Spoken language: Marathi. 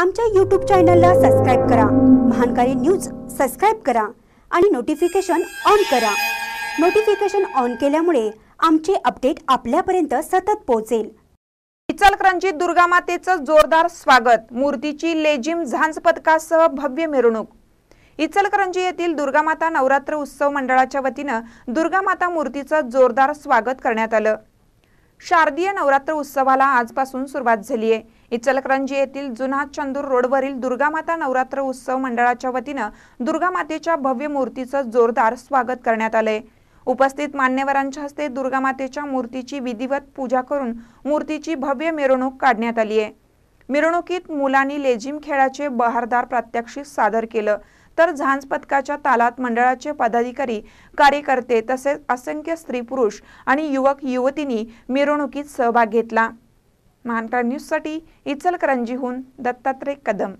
आमच्या यूट्यूब चॅनलला सबस्क्राईब करा महानकारी न्यूज सबस्क्राईब करा आणि नोटिफिकेशन ऑन करा नोटिफिकेशन ऑन केल्यामुळे आमचे अपडेट आपल्यापर्यंत सतत पोहोचेल इचलकरंजीत दुर्गा मातेचं जोरदार स्वागत मूर्तीची लेजिम झांज पदकासह भव्य मिरवणूक इचलकरंजी येथील दुर्गामाता नवरात्र उत्सव मंडळाच्या वतीनं दुर्गामाता मूर्तीचं जोरदार स्वागत करण्यात आलं शारदीय नवरात्र उत्सवाला आजपासून सुरुवात झाली आहे इचलकरंजी येथील जुना चंदूर रोडवरील माता नवरात्र उत्सव मंडळाच्या वतीनं दुर्गामातेच्या भव्य मूर्तीचं जोरदार स्वागत करण्यात आलंय उपस्थित मान्यवरांच्या हस्ते दुर्गामातेच्या मूर्तीची विधिवत पूजा करून मूर्तीची भव्य मिरवणूक काढण्यात आली आहे मिरवणुकीत मुलांनी लेझिम खेळाचे बहारदार प्रात्यक्षिक सादर केलं तर झांज पथकाच्या तालात मंडळाचे पदाधिकारी कार्यकर्ते तसेच असंख्य स्त्री पुरुष आणि युवक युवतींनी मिरवणुकीत सहभाग घेतला महानकर न्यूजसाठी इचलकरंजीहून दत्तात्रय कदम